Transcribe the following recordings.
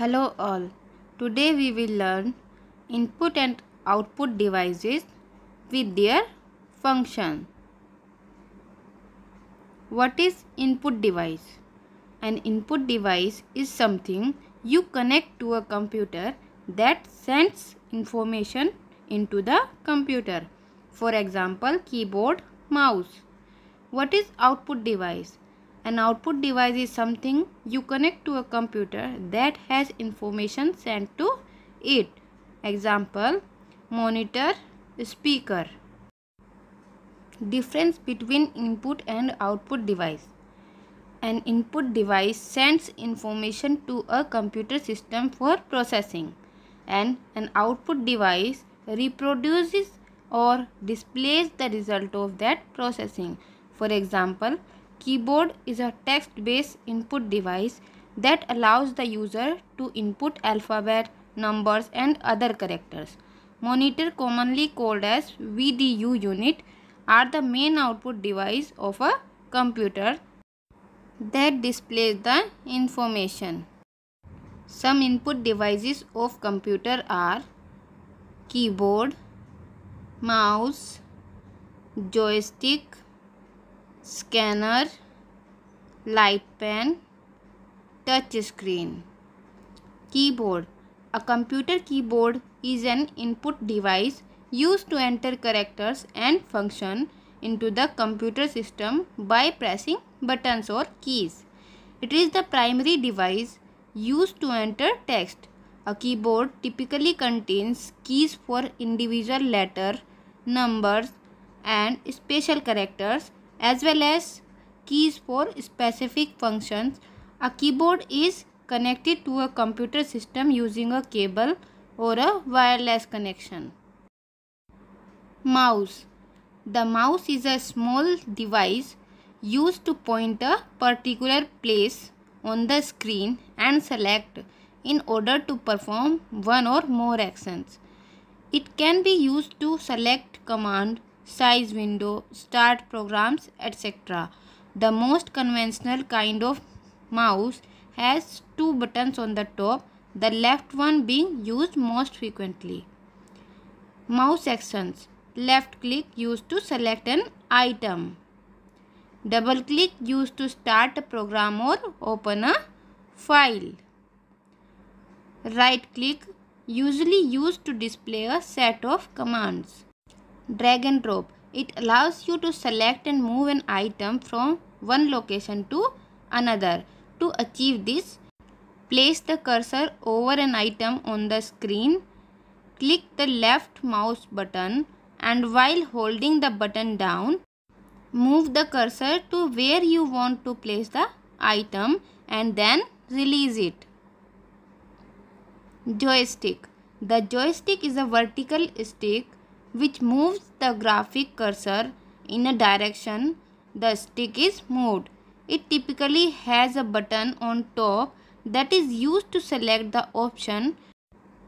Hello all. Today we will learn input and output devices with their function. What is input device? An input device is something you connect to a computer that sends information into the computer. For example, keyboard, mouse. What is output device? An output device is something you connect to a computer that has information sent to it. Example, monitor, speaker. Difference between input and output device. An input device sends information to a computer system for processing and an output device reproduces or displays the result of that processing. For example, Keyboard is a text-based input device that allows the user to input alphabet, numbers and other characters. Monitor commonly called as VDU unit are the main output device of a computer that displays the information. Some input devices of computer are keyboard, mouse, joystick, scanner, light pen, touch screen. Keyboard A computer keyboard is an input device used to enter characters and function into the computer system by pressing buttons or keys. It is the primary device used to enter text. A keyboard typically contains keys for individual letter, numbers and special characters as well as keys for specific functions. A keyboard is connected to a computer system using a cable or a wireless connection. Mouse The mouse is a small device used to point a particular place on the screen and select in order to perform one or more actions. It can be used to select command size window, start programs, etc. The most conventional kind of mouse has two buttons on the top, the left one being used most frequently. Mouse actions. Left click used to select an item. Double click used to start a program or open a file. Right click usually used to display a set of commands drag and drop. It allows you to select and move an item from one location to another. To achieve this, place the cursor over an item on the screen. Click the left mouse button and while holding the button down, move the cursor to where you want to place the item and then release it. Joystick The joystick is a vertical stick which moves the graphic cursor in a direction the stick is moved. It typically has a button on top that is used to select the option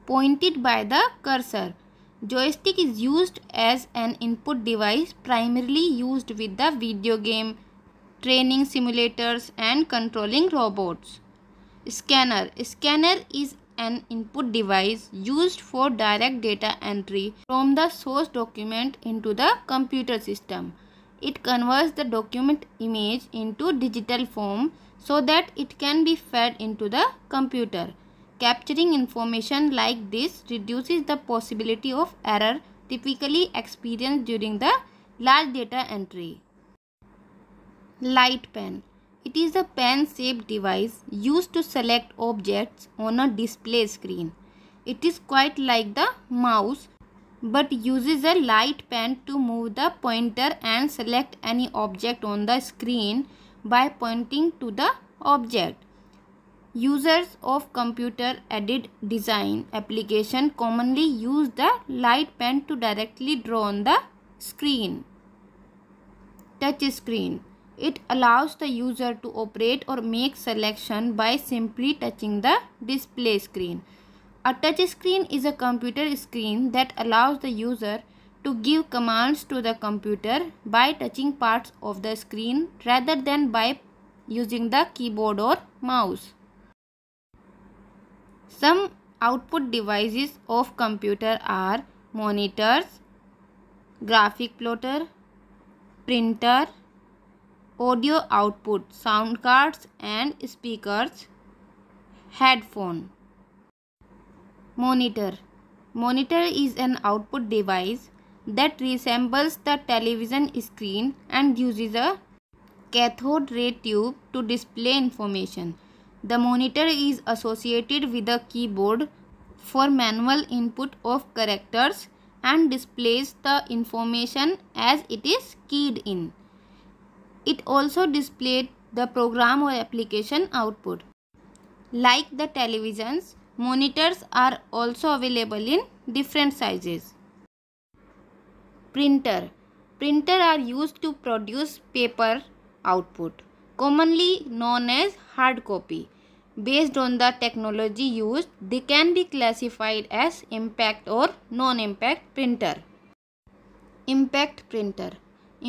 pointed by the cursor. Joystick is used as an input device primarily used with the video game, training simulators and controlling robots. Scanner. Scanner is an input device used for direct data entry from the source document into the computer system. It converts the document image into digital form so that it can be fed into the computer. Capturing information like this reduces the possibility of error typically experienced during the large data entry. Light pen it is a pen-shaped device used to select objects on a display screen. It is quite like the mouse but uses a light pen to move the pointer and select any object on the screen by pointing to the object. Users of computer-aided design application commonly use the light pen to directly draw on the screen. Touch screen it allows the user to operate or make selection by simply touching the display screen. A touch screen is a computer screen that allows the user to give commands to the computer by touching parts of the screen rather than by using the keyboard or mouse. Some output devices of computer are monitors, graphic plotter, printer, audio output sound cards and speakers headphone monitor monitor is an output device that resembles the television screen and uses a cathode ray tube to display information the monitor is associated with a keyboard for manual input of characters and displays the information as it is keyed in it also displayed the program or application output. Like the televisions, monitors are also available in different sizes. Printer. Printer are used to produce paper output, commonly known as hard copy. Based on the technology used, they can be classified as impact or non-impact printer. Impact printer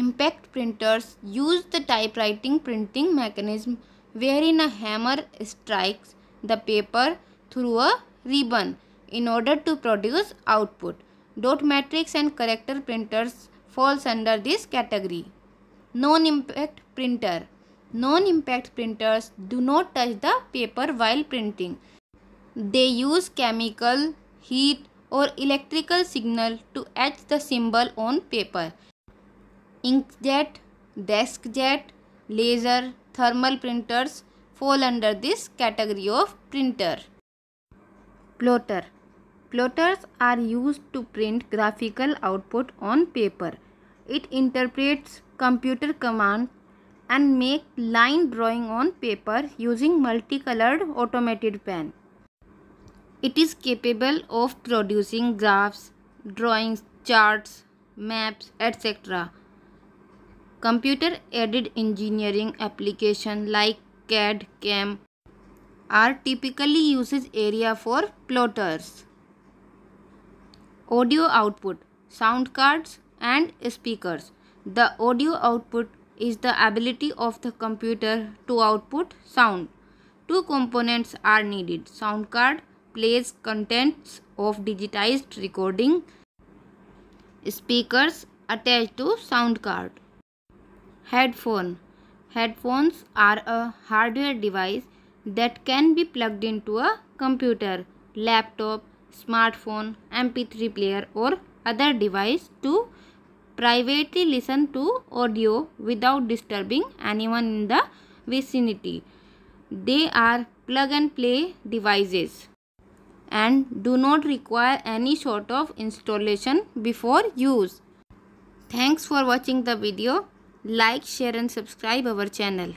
Impact printers use the typewriting printing mechanism wherein a hammer strikes the paper through a ribbon in order to produce output. Dot matrix and character printers falls under this category. Non-impact printer. Non-impact printers do not touch the paper while printing. They use chemical, heat or electrical signal to etch the symbol on paper inkjet, deskjet, laser, thermal printers fall under this category of printer. Plotter. Plotters are used to print graphical output on paper. It interprets computer commands and make line drawing on paper using multicolored automated pen. It is capable of producing graphs, drawings, charts, maps, etc. Computer aided engineering applications like CAD, CAM are typically usage area for plotters. Audio output, sound cards and speakers. The audio output is the ability of the computer to output sound. Two components are needed. Sound card plays contents of digitized recording. Speakers attached to sound card. Headphone Headphones are a hardware device that can be plugged into a computer, laptop, smartphone, MP3 player or other device to privately listen to audio without disturbing anyone in the vicinity. They are plug and play devices and do not require any sort of installation before use. Thanks for watching the video. Like share and subscribe our channel